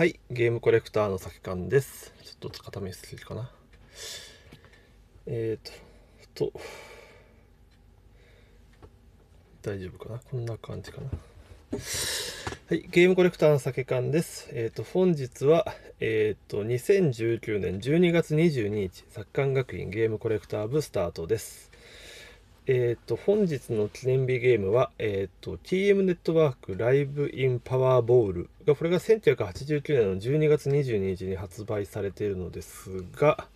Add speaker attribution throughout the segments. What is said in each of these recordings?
Speaker 1: はい、ゲームコレクターの先勘です。ちょっと固めすぎかな。えっ、ー、と、と、大丈夫かなこんな感じかな。はい、ゲームコレクターの酒缶です。えっ、ー、と、本日は、えっ、ー、と、2019年12月22日、作館学院ゲームコレクター部スタートです。えっ、ー、と、本日の記念日ゲームは、えっ、ー、と、TM ネットワークライブインパワーボールが、これが1989年の12月22日に発売されているのですが、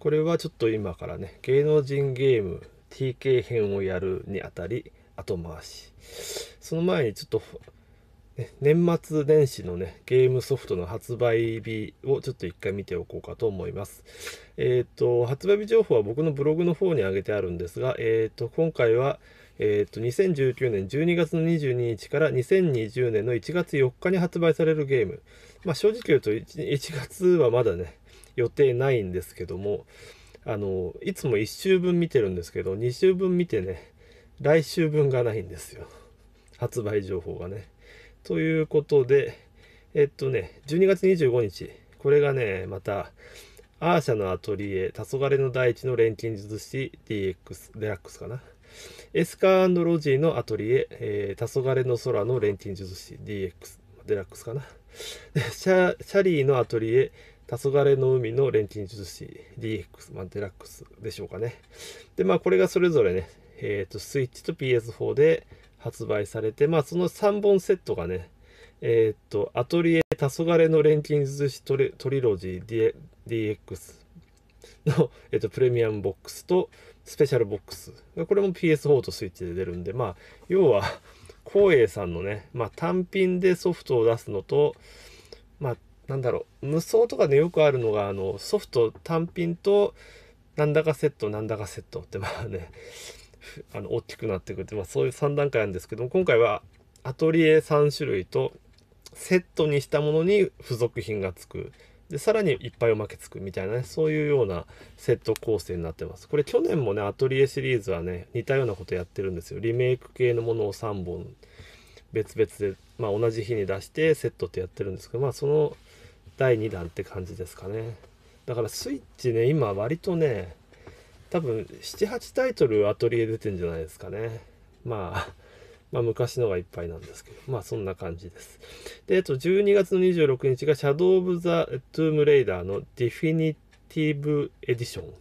Speaker 1: これはちょっと今からね、芸能人ゲーム TK 編をやるにあたり、後回し。その前にちょっと、年末年始のね、ゲームソフトの発売日をちょっと一回見ておこうかと思います。えっ、ー、と、発売日情報は僕のブログの方に上げてあるんですが、えっ、ー、と、今回は、えっ、ー、と、2019年12月の22日から2020年の1月4日に発売されるゲーム。まあ、正直言うと 1, 1月はまだね、予定ないんですけども、あの、いつも1週分見てるんですけど、2週分見てね、来週分がないんですよ。発売情報がね。ということで、えっとね、12月25日、これがね、また、アーシャのアトリエ、黄昏の大地の錬金術師 DX、デラックスかな。エスカーロジーのアトリエ、えー、黄昏の空の錬金術師 DX、デラックスかな。シャシャリーのアトリエ、黄昏の海の錬金術師 DX、まあ、デラックスでしょうかね。で、まあ、これがそれぞれね、えっ、ー、と、スイッチと PS4 で、発売されて、まあ、その3本セットがね、えー、っと、アトリエ黄昏の錬金寿司トリトリロジー DX の、えー、っと、プレミアムボックスとスペシャルボックス。これも PS4 とスイッチで出るんで、まあ、要は、光栄さんのね、まあ、単品でソフトを出すのと、まあ、なんだろう、無双とかで、ね、よくあるのが、あの、ソフト単品と、なんだかセット、なんだかセットって、まあね、あの大きくなってくって、まあ、そういう3段階なんですけども今回はアトリエ3種類とセットにしたものに付属品がつくでさらにいっぱいおまけつくみたいなねそういうようなセット構成になってますこれ去年もねアトリエシリーズはね似たようなことやってるんですよリメイク系のものを3本別々で、まあ、同じ日に出してセットってやってるんですけどまあその第2弾って感じですかねだからスイッチね今割とね多分78タイトルアトリエ出てんじゃないですかね。まあ、まあ、昔のがいっぱいなんですけど、まあそんな感じです。で、えっと、12月の26日がシャドウ・オブ・ザ・トゥーム・レイダーのディフィニティブ・エディション。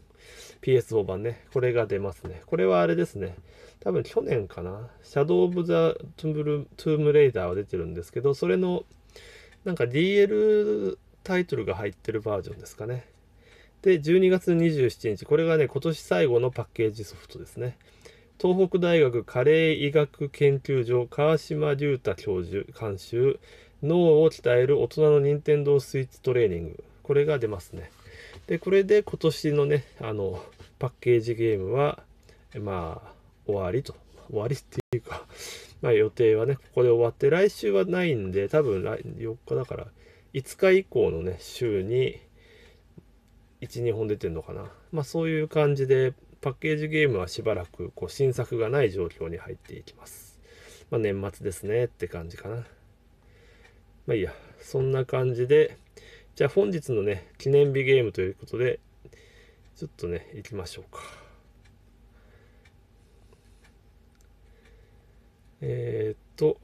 Speaker 1: p s 5版ね。これが出ますね。これはあれですね。多分去年かな。シャドウ・オブ・ザ・トゥーム・レイダーは出てるんですけど、それのなんか DL タイトルが入ってるバージョンですかね。で、12月27日、これがね、今年最後のパッケージソフトですね。東北大学加齢医学研究所川島隆太教授監修脳を鍛える大人の任天堂スイッチトレーニングこれが出ますねでこれで今年のねあのパッケージゲームはまあ終わりと終わりっていうかまあ予定はねここで終わって来週はないんで多分4日だから5日以降のね週に12本出てんのかな、まあ、そういう感じでパッケージゲームはしばらくこう新作がない状況に入っていきます、まあ、年末ですねって感じかなまあいいやそんな感じでじゃあ本日のね記念日ゲームということでちょっとね行きましょうかえー、っと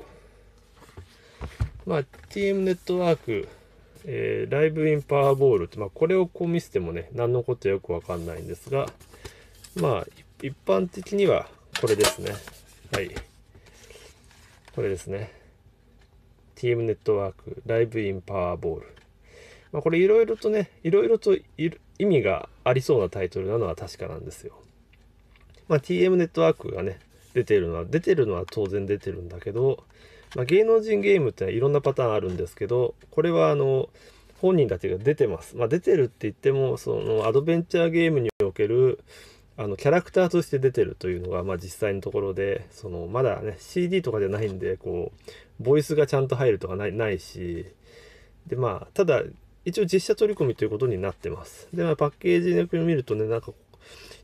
Speaker 1: まあ TM ネットワークえー、ライブインパワーボールって、まあ、これをこう見せてもね、何のことよくわかんないんですが、まあ、一般的にはこれですね。はい。これですね。TM ネットワーク、ライブインパワーボール。まあ、これいろいろとね、いろいろと意味がありそうなタイトルなのは確かなんですよ。まあ、TM ネットワークがね、出てるのは、出てるのは当然出てるんだけど、まあ、芸能人ゲームっていろんなパターンあるんですけどこれはあの本人たちが出てます、まあ、出てるって言ってもそのアドベンチャーゲームにおけるあのキャラクターとして出てるというのが、まあ、実際のところでそのまだね CD とかじゃないんでこうボイスがちゃんと入るとかないないしでまあただ一応実写取り込みということになってますで、まあ、パッケージを見るとねなんか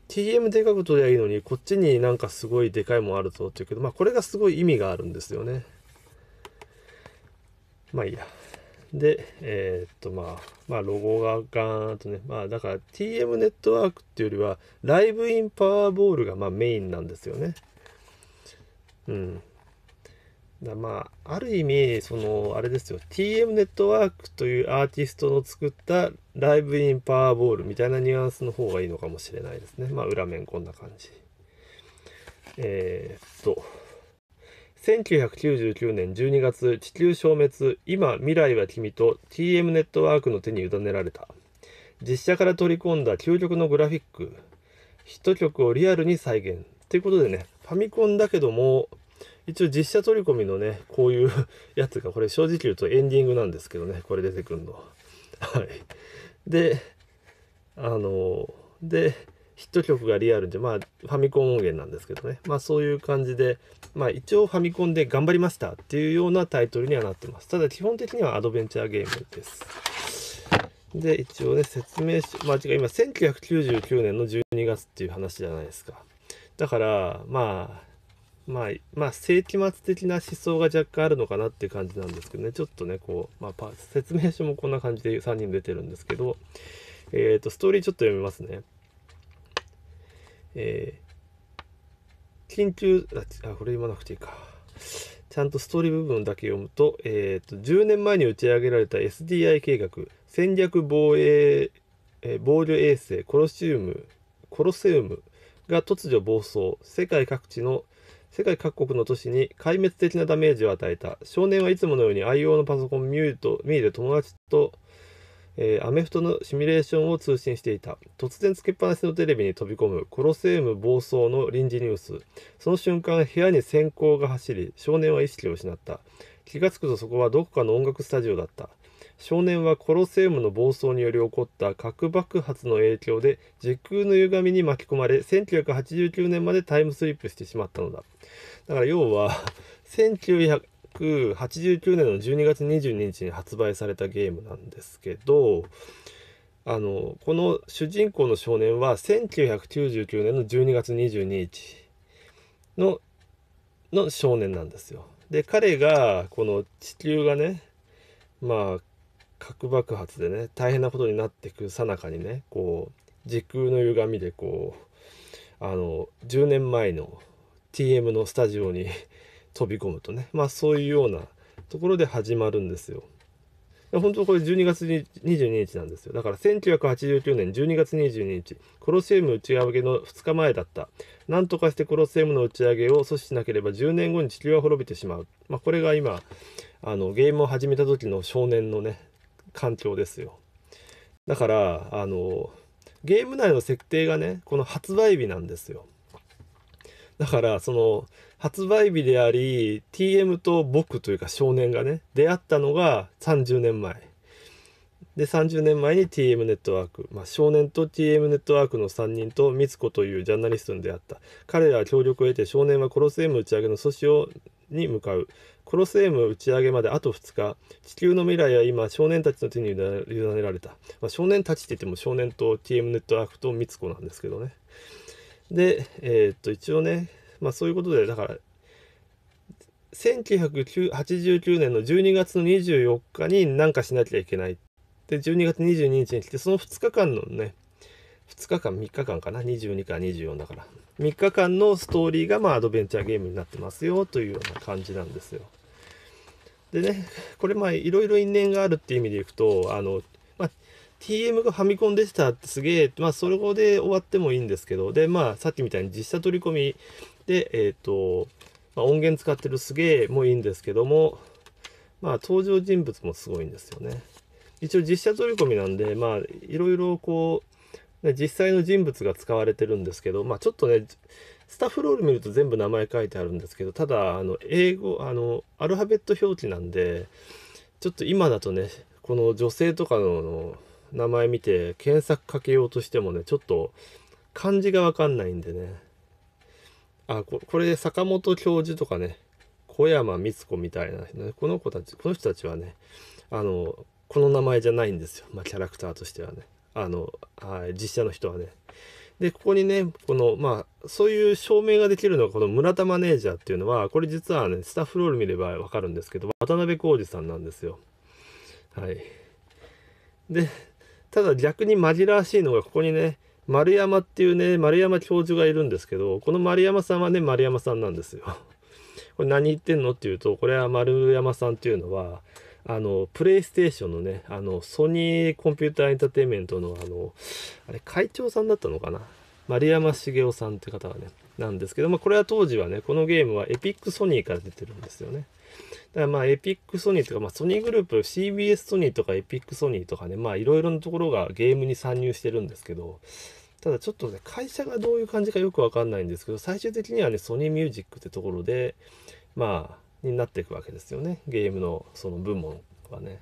Speaker 1: TM でかくとりゃいいのにこっちになんかすごいでかいもあるぞっていうけどまあこれがすごい意味があるんですよね。まあいいや。で、えー、っとまあ、まあロゴがガーンとね、まあだから TM ネットワークっていうよりは、ライブインパワーボールがまあメインなんですよね。うん。だまあ、ある意味、その、あれですよ、TM ネットワークというアーティストの作ったライブインパワーボールみたいなニュアンスの方がいいのかもしれないですね。まあ裏面こんな感じ。えー、っと、1999年12月地球消滅今未来は君と TM ネットワークの手に委ねられた実写から取り込んだ究極のグラフィックヒット曲をリアルに再現ということでねファミコンだけども一応実写取り込みのねこういう やつがこれ正直言うとエンディングなんですけどねこれ出てくんのはいであのでヒット曲がリアルで、まあ、ファミコン音源なんですけどね、まあ、そういう感じで、まあ、一応ファミコンで頑張りましたっていうようなタイトルにはなってます。ただ、基本的にはアドベンチャーゲームです。で、一応ね、説明し、まあ、違う、今、1999年の12月っていう話じゃないですか。だから、まあ、まあ、まあ、世紀末的な思想が若干あるのかなっていう感じなんですけどね、ちょっとね、こう、まあ、説明書もこんな感じで3人出てるんですけど、えっ、ー、と、ストーリーちょっと読みますね。えー、緊急、あ、あこれ言わなくていいか。ちゃんとストーリー部分だけ読むと、えっ、ー、と、10年前に打ち上げられた SDI 計画、戦略防衛、えー、防御衛星コロシウム、コロセウムが突如暴走、世界各地の世界各国の都市に壊滅的なダメージを与えた。少年はいつものように愛用のパソコンミュート、ミーで友達とえー、アメフトのシミュレーションを通信していた突然つけっぱなしのテレビに飛び込むコロセウム暴走の臨時ニュースその瞬間部屋に閃光が走り少年は意識を失った気がつくとそこはどこかの音楽スタジオだった少年はコロセウムの暴走により起こった核爆発の影響で時空の歪みに巻き込まれ1989年までタイムスリップしてしまったのだだから要は1 9 1989年の12月22日に発売されたゲームなんですけどあのこの主人公の少年は1999年の12月22日のの少年なんですよ。で彼がこの地球がねまあ核爆発でね大変なことになっていくさなかにねこう時空の歪みでこうあの10年前の TM のスタジオに飛び込むとね。まあそういうようなところで始まるんですよ。本当これ12月22日なんですよ。だから1989年12月22日、コロシウム打ち上げの2日前だった。なんとかしてコロシウムの打ち上げを阻止しなければ10年後に地球は滅びてしまう。まあ、これが今、あのゲームを始めた時の少年のね、環境ですよ。だから、あの、ゲーム内の設定がね、この発売日なんですよ。だから、その、発売日であり TM と僕というか少年がね出会ったのが30年前で30年前に TM ネットワーク、まあ、少年と TM ネットワークの3人とみつ子というジャーナリストに出会った彼らは協力を得て少年はコロセウム打ち上げの阻止をに向かうコロセウム打ち上げまであと2日地球の未来は今少年たちの手に委ねられた、まあ、少年たちって言っても少年と TM ネットワークとみつ子なんですけどねでえー、っと一応ねまあそういうことで、だから、1989年の12月の24日に何かしなきゃいけない。で、12月22日に来て、その2日間のね、2日間、3日間かな、22から24だから、3日間のストーリーが、まあ、アドベンチャーゲームになってますよというような感じなんですよ。でね、これ、まあ、いろいろ因縁があるっていう意味でいくと、あの、まあ、TM がファミコンでしたってすげえ、まあ、それで終わってもいいんですけど、で、まあ、さっきみたいに実写取り込み、で、えっ、ー、と、まあ、音源使ってるすげえもいいんですけども、まあ、登場人物もすごいんですよね。一応実写取り込みなんで、まいろいろこう、ね、実際の人物が使われてるんですけど、まあ、ちょっとね、スタッフロール見ると全部名前書いてあるんですけど、ただ、あの、英語、あの、アルファベット表記なんで、ちょっと今だとね、この女性とかの名前見て検索かけようとしてもね、ちょっと漢字がわかんないんでね。あここれ坂本教授とかね小山光子みたいな、ね、この子たちこの人たちはねあのこの名前じゃないんですよ、まあ、キャラクターとしてはねあのあ実写の人はねでここにねこのまあそういう証明ができるのがこの村田マネージャーっていうのはこれ実はねスタッフロール見ればわかるんですけど渡辺浩二さんなんですよはいでただ逆に紛らわしいのがここにね丸山っていうね丸山教授がいるんですけどこの丸山さんはね丸山さんなんですよ。これ何言ってんのっていうとこれは丸山さんっていうのはあのプレイステーションのねあのソニーコンピューターエンターテインメントのあのあれ会長さんだったのかな丸山茂雄さんって方がねなんですけど、まあ、これは当時はねこのゲームはエピックソニーから出てるんですよね。だからまあエピックソニーとか、まあ、ソニーグループ CBS ソニーとかエピックソニーとかねまあいろいろなところがゲームに参入してるんですけどただちょっとね会社がどういう感じかよくわかんないんですけど最終的にはねソニーミュージックってところでまあになっていくわけですよねゲームのその部門はね。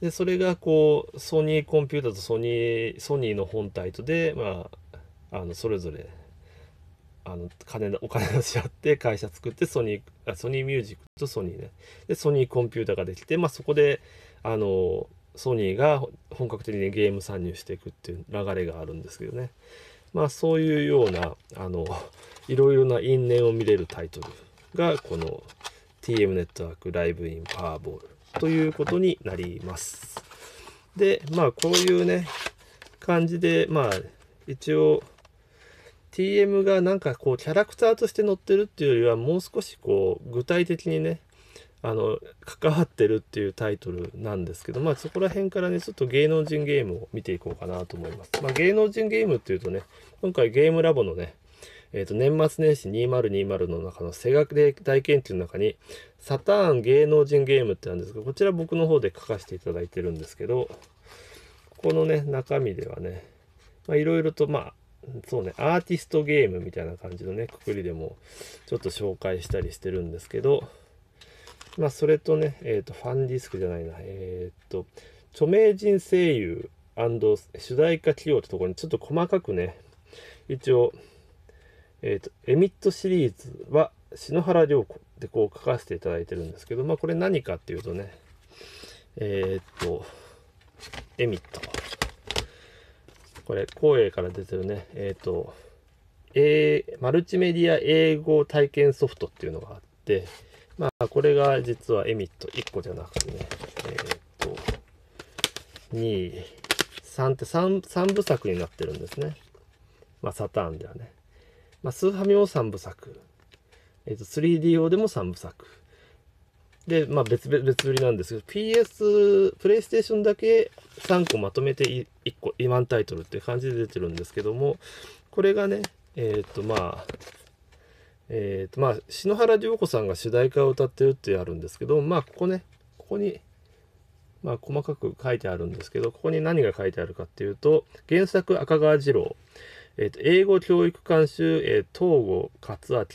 Speaker 1: でそれがこうソニーコンピュータとソニーソニーの本体とでまああのそれぞれあの金お金出し合って会社作ってソニーあソニーミュージックとソニーねでソニーコンピューターができて、まあ、そこであのソニーが本格的にゲーム参入していくっていう流れがあるんですけどねまあそういうようなあのいろいろな因縁を見れるタイトルがこの TM ネットワークライブインパワーボールということになりますでまあこういうね感じでまあ一応 TM がなんかこうキャラクターとして載ってるっていうよりはもう少しこう具体的にねあの関わってるっていうタイトルなんですけどまあそこら辺からねちょっと芸能人ゲームを見ていこうかなと思います。まあ、芸能人ゲームっていうとね今回ゲームラボのねえと年末年始2020の中のセガ大研究の中にサターン芸能人ゲームってなんですけどこちら僕の方で書かせていただいてるんですけどこのね中身ではねいろいろとまあそうね、アーティストゲームみたいな感じのね、くくりでもちょっと紹介したりしてるんですけど、まあ、それとね、えっ、ー、と、ファンディスクじゃないな、えっ、ー、と、著名人声優主題歌起用ってところにちょっと細かくね、一応、えっ、ー、と、エミットシリーズは篠原涼子でこう書かせていただいてるんですけど、まあ、これ何かっていうとね、えっと、エミット。これ、光栄から出てるね、えっ、ー、と、A、マルチメディア英語体験ソフトっていうのがあって、まあ、これが実はエミット1個じゃなくてね、えっ、ー、と、2、3って3、3部作になってるんですね。まあ、サターンではね。まあ、スーハミも3部作。えっ、ー、と、3D 用でも3部作。で、まあ別、別売りなんですけど、PS、プレイステーションだけ3個まとめて1個、1万タイトルっていう感じで出てるんですけども、これがね、えっ、ー、と、まあ、えっ、ー、と、まあ、篠原涼子さんが主題歌を歌ってるってあるんですけど、まあ、ここね、ここに、まあ、細かく書いてあるんですけど、ここに何が書いてあるかっていうと、原作赤川次郎、えっ、ー、と、英語教育監修、えー、東郷勝明、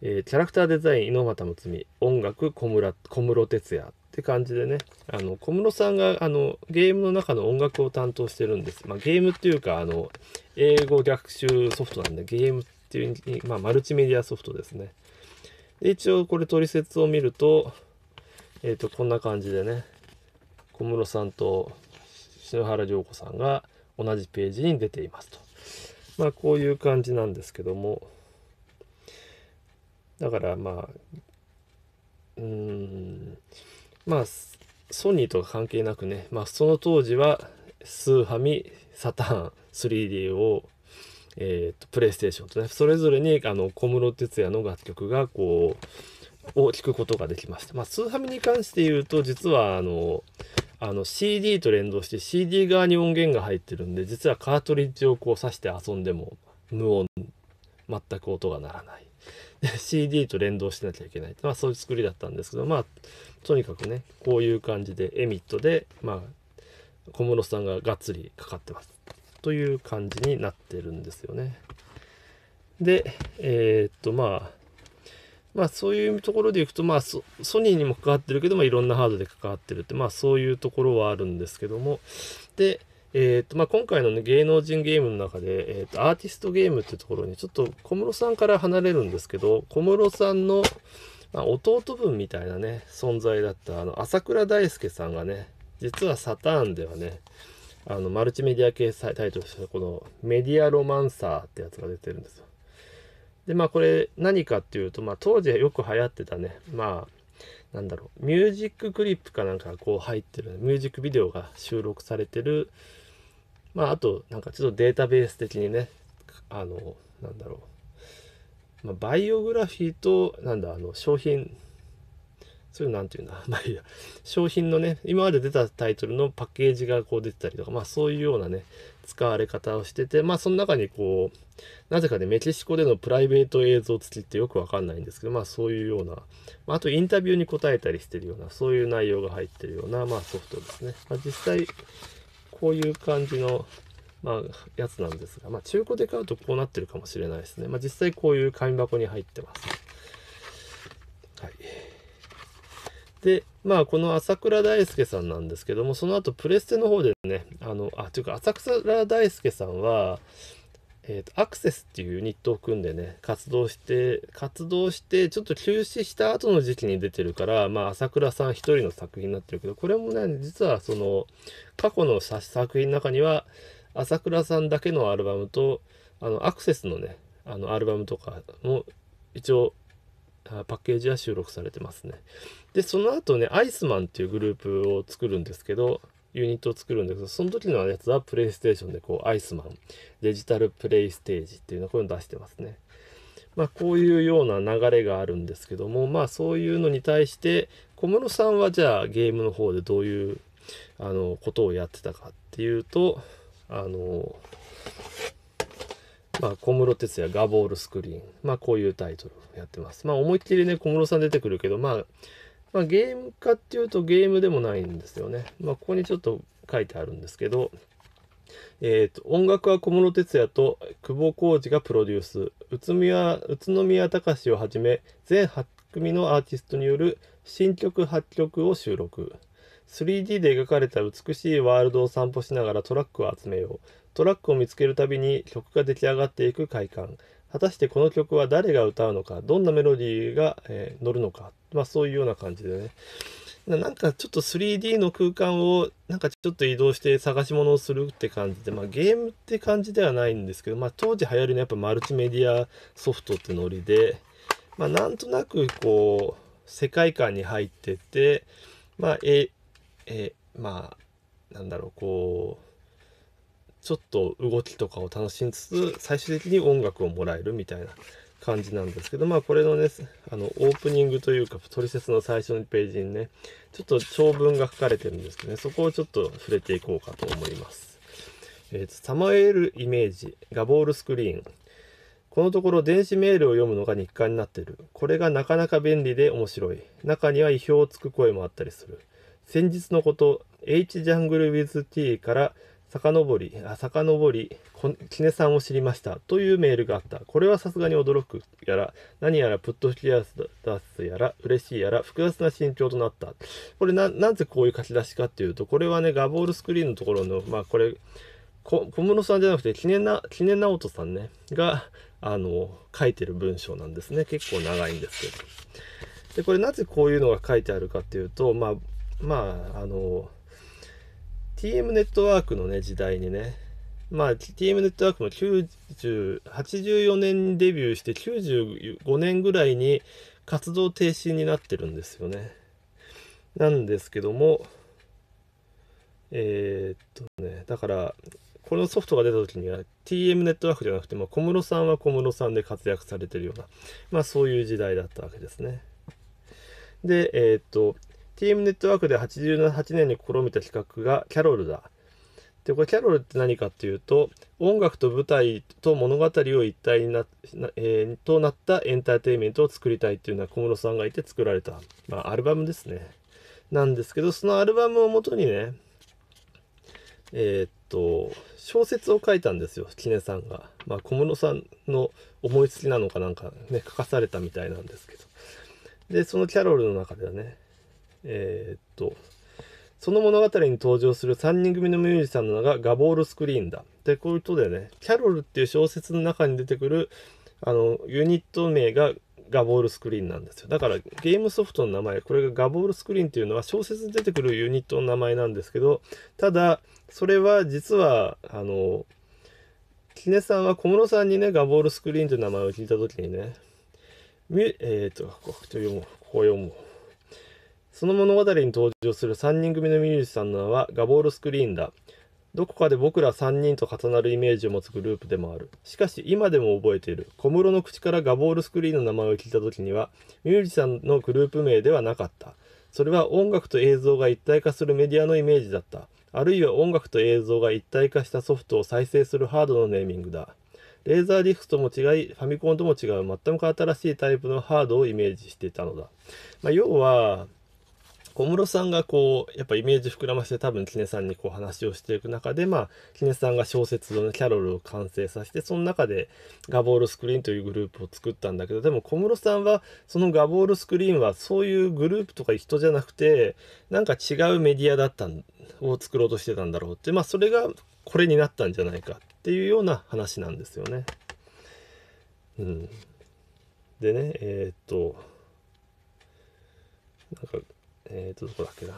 Speaker 1: えー、キャラクターデザイン猪俣睦美音楽小村小室哲也って感じでねあの小室さんがあのゲームの中の音楽を担当してるんです、まあ、ゲームっていうかあの英語逆襲ソフトなんでゲームっていう、まあ、マルチメディアソフトですねで一応これ取説を見るとえっ、ー、とこんな感じでね小室さんと篠原涼子さんが同じページに出ていますとまあこういう感じなんですけどもだからまあうんまあソニーとか関係なくね、まあ、その当時はスーファミサターン 3D を、えーと、プレイステーションとねそれぞれにあの小室哲哉の楽曲がこうを聴くことができました、まあ、スーファミに関して言うと実はあのあの CD と連動して CD 側に音源が入ってるんで実はカートリッジをこう挿して遊んでも無音全く音が鳴らない CD と連動しなきゃいけない、まあ、そういう作りだったんですけどまあとにかくねこういう感じでエミットで、まあ、小室さんががっつりかかってますという感じになってるんですよね。でえー、っとまあまあそういうところでいくと、まあソニーにも関わってるけど、まいろんなハードで関わってるって、まあそういうところはあるんですけども、で、えーとまあ、今回の、ね、芸能人ゲームの中で、えーと、アーティストゲームってところにちょっと小室さんから離れるんですけど小室さんの、まあ、弟分みたいなね存在だったあの朝倉大輔さんがね実はサターンではねあのマルチメディア系タイトルとしてこのメディアロマンサーってやつが出てるんですよ。でまあこれ何かっていうと、まあ、当時よく流行ってたねまあなんだろうミュージッククリップかなんかこう入ってる、ミュージックビデオが収録されてるまあ、あと、なんかちょっとデータベース的にね、あの、なんだろう。まあ、バイオグラフィーと、なんだ、あの、商品、そういうなんていうんだ、まあいいや、商品のね、今まで出たタイトルのパッケージがこう出てたりとか、まあそういうようなね、使われ方をしてて、まあその中にこう、なぜかね、メキシコでのプライベート映像付きってよくわかんないんですけど、まあそういうような、まあ、あとインタビューに答えたりしてるような、そういう内容が入ってるような、まあソフトですね。まあ実際、こういう感じの、まあ、やつなんですが、まあ、中古で買うとこうなってるかもしれないですね。まあ、実際こういう紙箱に入ってます。はい。で、まあ、この朝倉大輔さんなんですけども、その後プレステの方でね、あの、あ、というか、朝倉大輔さんは、えーと、アクセスっていうユニットを組んでね活動して活動してちょっと休止した後の時期に出てるから、まあ、朝倉さん一人の作品になってるけどこれもね実はその過去の作品の中には朝倉さんだけのアルバムとあのアクセスのねあのアルバムとかも一応パッケージは収録されてますねでその後ねアイスマンっていうグループを作るんですけどユニットを作るんだけど、その時のやつはプレイステーションでこう、アイスマン、デジタルプレイステージっていうのをこういうの出してますね。まあ、こういうような流れがあるんですけども、まあ、そういうのに対して、小室さんはじゃあゲームの方でどういう、あの、ことをやってたかっていうと、あの、まあ、小室哲也ガボールスクリーン。まあ、こういうタイトルやってます。まあ、思いっきりね、小室さん出てくるけど、まあ、まあ、ゲーム化っていうとゲームでもないんですよね。まあ、ここにちょっと書いてあるんですけど、えーと、音楽は小室哲哉と久保浩二がプロデュース宇都宮宇都宮隆をはじめ全8組のアーティストによる新曲8曲を収録 3D で描かれた美しいワールドを散歩しながらトラックを集めようトラックを見つけるたびに曲が出来上がっていく快感果たしてこの曲は誰が歌うのかどんなメロディーが、えー、乗るのか、まあ、そういうような感じでねなんかちょっと 3D の空間をなんかちょっと移動して探し物をするって感じで、まあ、ゲームって感じではないんですけど、まあ、当時流行りのやっぱマルチメディアソフトってノリで、まあ、なんとなくこう世界観に入っててまあええまあなんだろうこうちょっと動きとかを楽しみつつ最終的に音楽をもらえるみたいな感じなんですけどまあこれのねあのオープニングというかトリセツの最初のページにねちょっと長文が書かれてるんですけどねそこをちょっと触れていこうかと思います。えーと、サマエルイメージガボールスクリーンこのところ電子メールを読むのが日課になってる。これがなかなか便利で面白い。中には意表をつく声もあったりする。先日のこと、H ジャングル with T から遡り、あ、遡り、きねさんを知りましたというメールがあった。これはさすがに驚くやら、何やらプットキアス出すやら、嬉しいやら、複雑な心境となった。これな、なぜこういう書き出しかっていうと、これはね、ガボールスクリーンのところの、まあこれ、小室さんじゃなくて、記念な、記念直人さんね、が、あの、書いてる文章なんですね。結構長いんですけど。で、これなぜこういうのが書いてあるかっていうと、まあ、まあ、あの、TM ネットワークのね時代にねまあ TM ネットワークも9084年デビューして95年ぐらいに活動停止になってるんですよねなんですけどもえー、っとねだからこのソフトが出た時には TM ネットワークじゃなくて、まあ、小室さんは小室さんで活躍されてるような、まあそういう時代だったわけですね。で、えー、っと、TM ネットワークで88年に試みた企画がキャロルだ。で、これキャロルって何かっていうと、音楽と舞台と物語を一体にな、えー、となったエンターテインメントを作りたいっていうのは小室さんがいて作られた、まあ、アルバムですね。なんですけど、そのアルバムをもとにね、えー、っと、小説を書いたんですよ、きねさんが。まあ、小室さんの思いつきなのかなんかね、書かされたみたいなんですけど。で、そのキャロルの中ではね、えー、っと、その物語に登場する3人組のミュージシャンの名がガボール・スクリーンだ。ってことでね、キャロルっていう小説の中に出てくるあのユニット名がガボールスクリーンなんですよ。だからゲームソフトの名前、これがガボールスクリーンっていうのは小説に出てくるユニットの名前なんですけど、ただ、それは実は、あの、キネさんは小室さんにね、ガボールスクリーンという名前を聞いた時にね、えっ、と、こう読もう、こう読もう。その物語に登場する3人組のミュージシャンの名はガボールスクリーンだ。どこかで僕ら3人と重なるイメージを持つグループでもある。しかし今でも覚えている。小室の口からガボールスクリーンの名前を聞いた時には、ミュージシャンのグループ名ではなかった。それは音楽と映像が一体化するメディアのイメージだった。あるいは音楽と映像が一体化したソフトを再生するハードのネーミングだ。レーザーディフトとも違い、ファミコンとも違う、全く新しいタイプのハードをイメージしていたのだ。まあ、要は、小室さんがこうやっぱイメージ膨らまして多分キネさんにこう話をしていく中でまあキネさんが小説の、ね、キャロルを完成させてその中でガボールスクリーンというグループを作ったんだけどでも小室さんはそのガボールスクリーンはそういうグループとか人じゃなくてなんか違うメディアだったを作ろうとしてたんだろうってまあそれがこれになったんじゃないかっていうような話なんですよね。うん、でねえー、っとなんかえっ、ー、と、どこだっけな。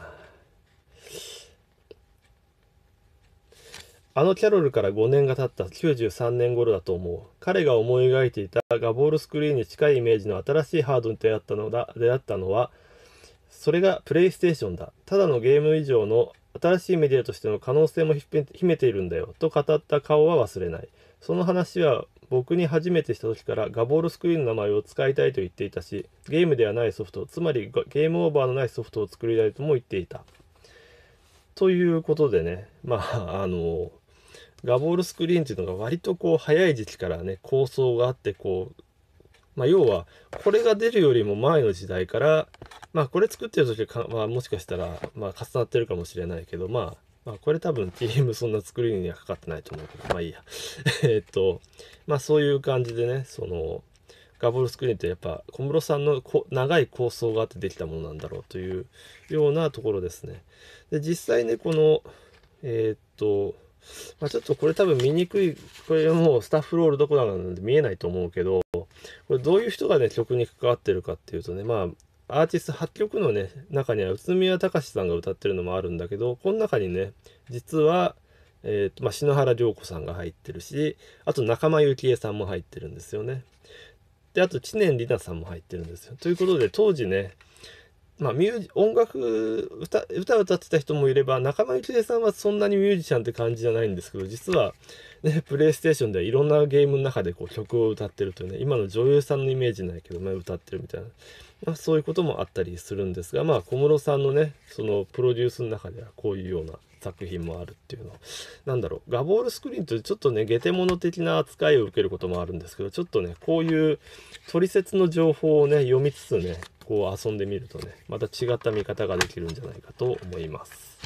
Speaker 1: あのキャロルから5年が経った93年頃だと思う。彼が思い描いていたガボールスクリーンに近いイメージの新しいハードに出会ったのだ出会ったのは、それがプレイステーションだ。ただのゲーム以上の新しいメディアとしての可能性も秘めているんだよ。と語った顔は忘れない。その話は僕に初めてした時からガボールスクリーンの名前を使いたいと言っていたし、ゲームではないソフト、つまりゲームオーバーのないソフトを作りたいとも言っていた。ということでね、まあ、あの、ガボールスクリーンっていうのが割とこう早い時期からね、構想があって、こう、まあ、要は、これが出るよりも前の時代から、まあ、これ作ってる時はまあ、もしかしたら、まあ、重なってるかもしれないけど、まあ、まあこれ多分 TM そんな作りにはかかってないと思うけど、まあいいや。えっと、まあそういう感じでね、その、ガブボルスクリーンってやっぱ小室さんの長い構想があってできたものなんだろうというようなところですね。で、実際ね、この、えー、っと、まあ、ちょっとこれ多分見にくい、これもうスタッフロールどこだなんで見えないと思うけど、これどういう人がね、曲に関わってるかっていうとね、まあ、アーティスト8曲のね中には宇都宮隆さんが歌ってるのもあるんだけどこの中にね実は、えーとまあ、篠原涼子さんが入ってるしあと仲間由紀恵さんも入ってるんですよね。であと知念里奈さんも入ってるんですよ。ということで当時ねまあ、ミュージ音楽歌歌歌ってた人もいれば仲間由紀恵さんはそんなにミュージシャンって感じじゃないんですけど実は、ね、プレイステーションではいろんなゲームの中でこう曲を歌ってるというね今の女優さんのイメージないけど、まあ、歌ってるみたいなまあ、そういうこともあったりするんですが、まあ、小室さんのねそのプロデュースの中ではこういうような作品もあるっていうのなんだろうガボールスクリーンというちょっとね下手者的な扱いを受けることもあるんですけどちょっとねこういう取説の情報をね読みつつねこう遊んでみるとねまた違った見方ができるんじゃないかと思います。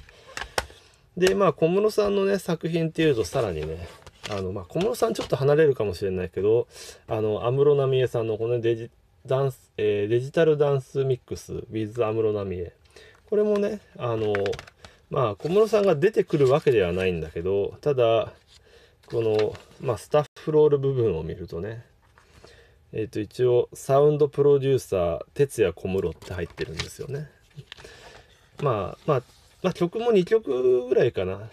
Speaker 1: でまあ小室さんのね作品っていうとさらにねあのまあ、小室さんちょっと離れるかもしれないけどあの安室奈美恵さんのこのデジダンス、えー、デジタルダンスミックス with 安室奈美恵。これもね、あの、まあ、小室さんが出てくるわけではないんだけど、ただ、この、まあ、スタッフロール部分を見るとね、えっ、ー、と、一応、サウンドプロデューサー、哲也小室って入ってるんですよね。まあ、まあ、まあ、曲も2曲ぐらいかな。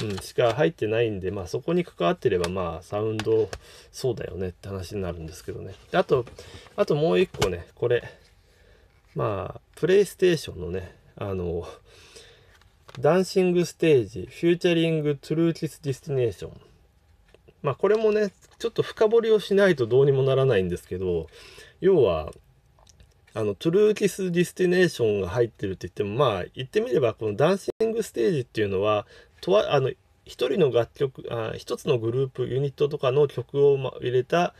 Speaker 1: うん、しか入ってないんで、まあ、そこに関わってれば、まあ、サウンドそうだよねって話になるんですけどね。あと、あともう一個ね、これ、まあ、プレイステーションのね、あの、ダンシングステージ、フューチャリングトゥルーキスディスティネーション。まあ、これもね、ちょっと深掘りをしないとどうにもならないんですけど、要は、あの、トゥルーキスディスティネーションが入ってるって言っても、まあ、言ってみれば、このダンシングステージっていうのは、とはあの一人の楽曲あ一つのグループユニットとかの曲を、入れた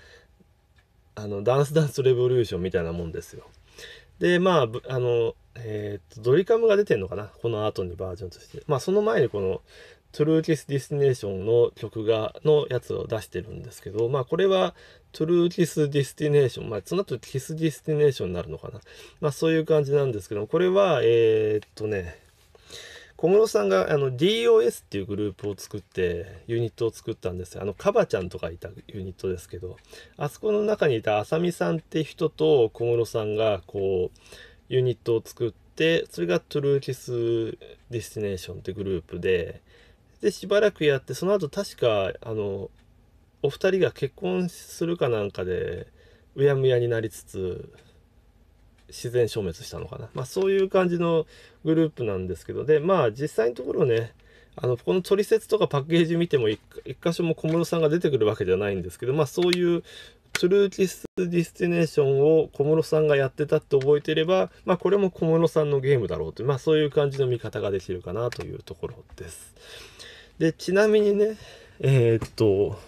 Speaker 1: あのダンスダンスレボリューションみたいなもんですよ。でまああの、えーと、ドリカムが出てんのかなこの後にバージョンとして。まあその前にこの「トゥルーキス・ディスティネーション」の曲がのやつを出してるんですけどまあこれはトゥルーキス・ディスティネーションまあその後キス・ディスティネーションになるのかなまあそういう感じなんですけどもこれはえー、っとね小室さんがあの DOS っていうグループを作ってユニットを作ったんですあのカバちゃんとかいたユニットですけどあそこの中にいたあさみさんって人と小室さんがこうユニットを作ってそれがトゥルーキスディスティネーションってグループででしばらくやってその後確かあのお二人が結婚するかなんかでうやむやになりつつ自然消滅したのかな。まあ、そういう感じのグループなんですけど、で、まあ、実際のところね、あの、このトリセツとかパッケージ見ても一、一箇所も小室さんが出てくるわけじゃないんですけど、まあ、そういうトゥルーキス・ディスティネーションを小室さんがやってたって覚えていれば、まあ、これも小室さんのゲームだろうという、まあ、そういう感じの見方ができるかなというところです。で、ちなみにね、えー、っと、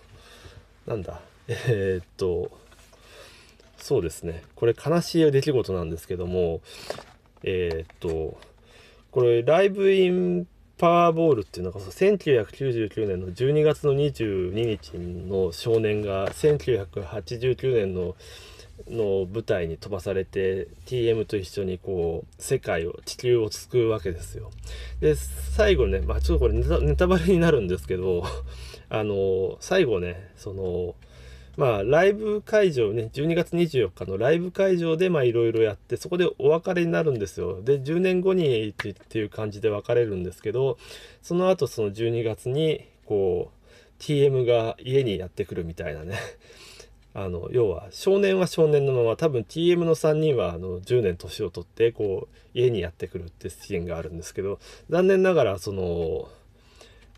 Speaker 1: なんだ、えー、っと、そうですねこれ悲しい出来事なんですけどもえー、っとこれライブインパワーボールっていうのが1999年の12月の22日の少年が1989年のの舞台に飛ばされて TM と一緒にこう世界を地球を救うわけですよ。で最後ね、まあ、ちょっとこれネタバレになるんですけど あの最後ねそのまあ、ライブ会場ね、12月24日のライブ会場で、まいろいろやって、そこでお別れになるんですよ。で、10年後にっていう感じで別れるんですけど、その後、その12月に、こう、TM が家にやってくるみたいなね。あの、要は、少年は少年のまま、多分 TM の3人は、あの、10年年を取って、こう、家にやってくるってシーンがあるんですけど、残念ながら、その、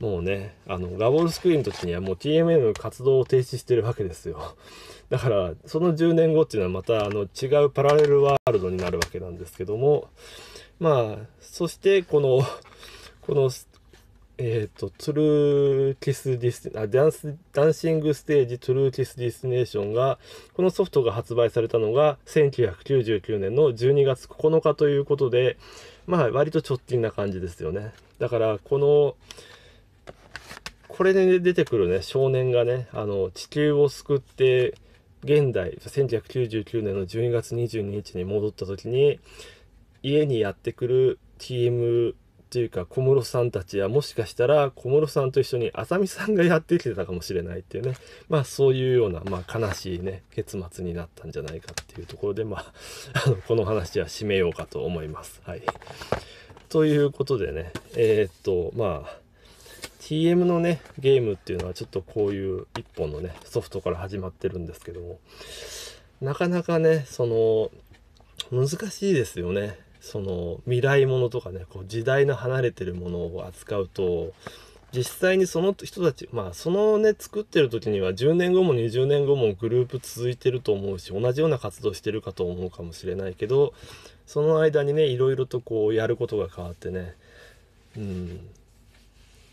Speaker 1: もうね、あの、ラボルスクリーンの時にはもう TMM 活動を停止してるわけですよ。だから、その10年後っていうのはまたあの違うパラレルワールドになるわけなんですけども、まあ、そしてこの、この、えっ、ー、と、トゥルーキスディスあダンス、ダンシングステージトゥルーキスディスネーションが、このソフトが発売されたのが1999年の12月9日ということで、まあ、割と直近な感じですよね。だから、この、これで出てくるね、少年がね、あの、地球を救って、現代、1999年の12月22日に戻った時に、家にやってくる TM ムというか小室さんたちはもしかしたら小室さんと一緒に浅見さんがやってきてたかもしれないっていうねまあそういうような、まあ、悲しいね結末になったんじゃないかっていうところでまあ あのこの話は締めようかと思います。はい、ということでねえー、っとまあ TM のね、ゲームっていうのはちょっとこういう一本のね、ソフトから始まってるんですけども、なかなかね、その、難しいですよね。その未来ものとかね、こう時代の離れてるものを扱うと、実際にその人たち、まあそのね、作ってる時には10年後も20年後もグループ続いてると思うし、同じような活動してるかと思うかもしれないけど、その間にね、いろいろとこうやることが変わってね、うん、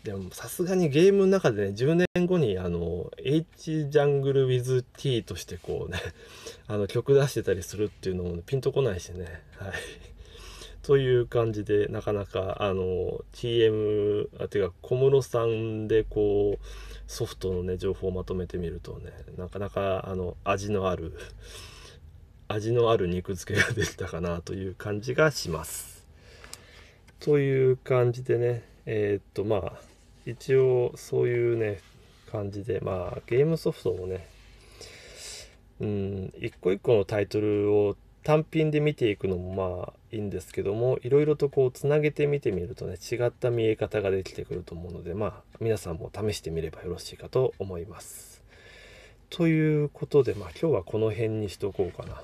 Speaker 1: でもさすがにゲームの中でね、10年後にあの、H ジャングル with T としてこうね、あの曲出してたりするっていうのも、ね、ピンとこないしね。はい。という感じで、なかなかあの、TM、あ、てか小室さんでこう、ソフトのね、情報をまとめてみるとね、なかなかあの、味のある、味のある肉付けができたかなという感じがします。という感じでね、えー、っとまあ一応そういうね感じでまあゲームソフトもねうん一個一個のタイトルを単品で見ていくのもまあいいんですけどもいろいろとこうつなげて見てみるとね違った見え方ができてくると思うのでまあ皆さんも試してみればよろしいかと思います。ということでまあ今日はこの辺にしとこうかな。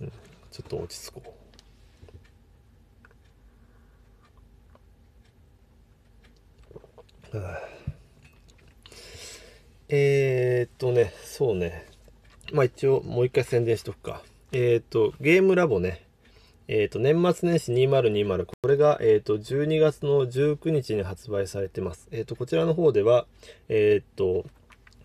Speaker 1: うん、ちょっと落ち着こう。えー、っとね、そうね。まあ一応もう一回宣伝しとくか。えー、っと、ゲームラボね。えっと、年末年始2020、これが、えっと、12月の19日に発売されてます。えっと、こちらの方では、えっと、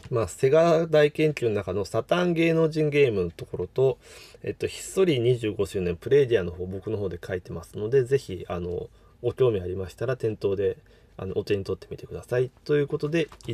Speaker 1: まあ、セガ大研究の中のサタン芸能人ゲームのところと、えっと、ひっそり25周年プレイディアの方、僕の方で書いてますので、ぜひ、あの、ご興味ありましたら店頭であのお手に取ってみてください。ということで、以上